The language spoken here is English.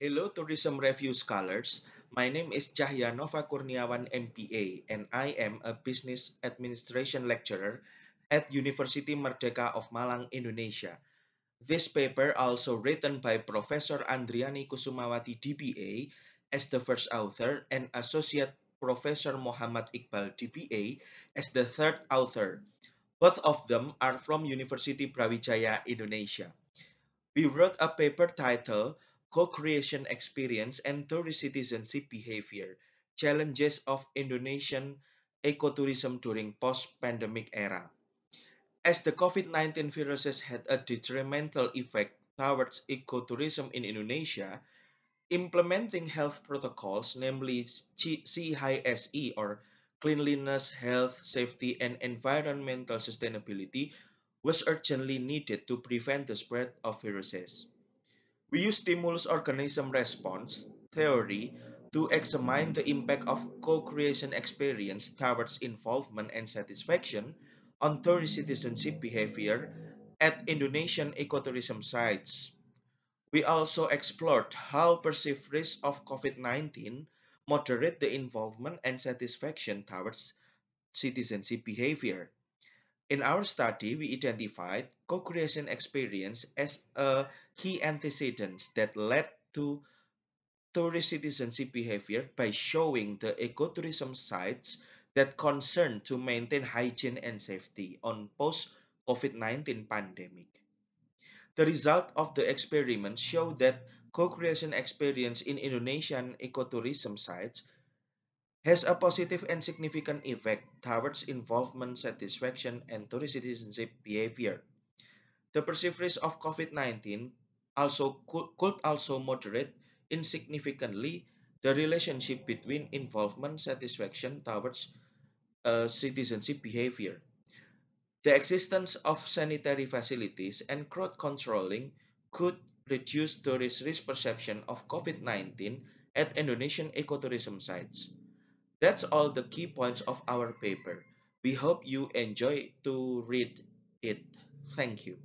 Hello, tourism review scholars. My name is Cahya Nova Kurniawan, MPA, and I am a business administration lecturer at University Merdeka of Malang, Indonesia. This paper, also written by Professor Andriani Kusumawati, DBA, as the first author, and Associate Professor Muhammad Iqbal, DBA, as the third author. Both of them are from University Brawijaya, Indonesia. We wrote a paper titled co-creation experience and tourist citizenship behavior challenges of Indonesian ecotourism during post-pandemic era. As the COVID-19 viruses had a detrimental effect towards ecotourism in Indonesia, implementing health protocols, namely CHISE or Cleanliness, Health, Safety and Environmental Sustainability was urgently needed to prevent the spread of viruses. We use stimulus organism response theory to examine the impact of co-creation experience towards involvement and satisfaction on tourist citizenship behavior at Indonesian ecotourism sites. We also explored how perceived risks of COVID-19 moderate the involvement and satisfaction towards citizenship behavior. In our study, we identified co-creation experience as a key antecedent that led to tourist citizenship behavior by showing the ecotourism sites that concern to maintain hygiene and safety on post-COVID-19 pandemic. The result of the experiment showed that co-creation experience in Indonesian ecotourism sites has a positive and significant effect towards involvement, satisfaction, and tourist citizenship behavior. The perceived risk of COVID-19 also could, could also moderate insignificantly the relationship between involvement, satisfaction towards uh, citizenship behavior. The existence of sanitary facilities and crowd controlling could reduce tourist risk perception of COVID-19 at Indonesian ecotourism sites. That's all the key points of our paper. We hope you enjoy to read it. Thank you.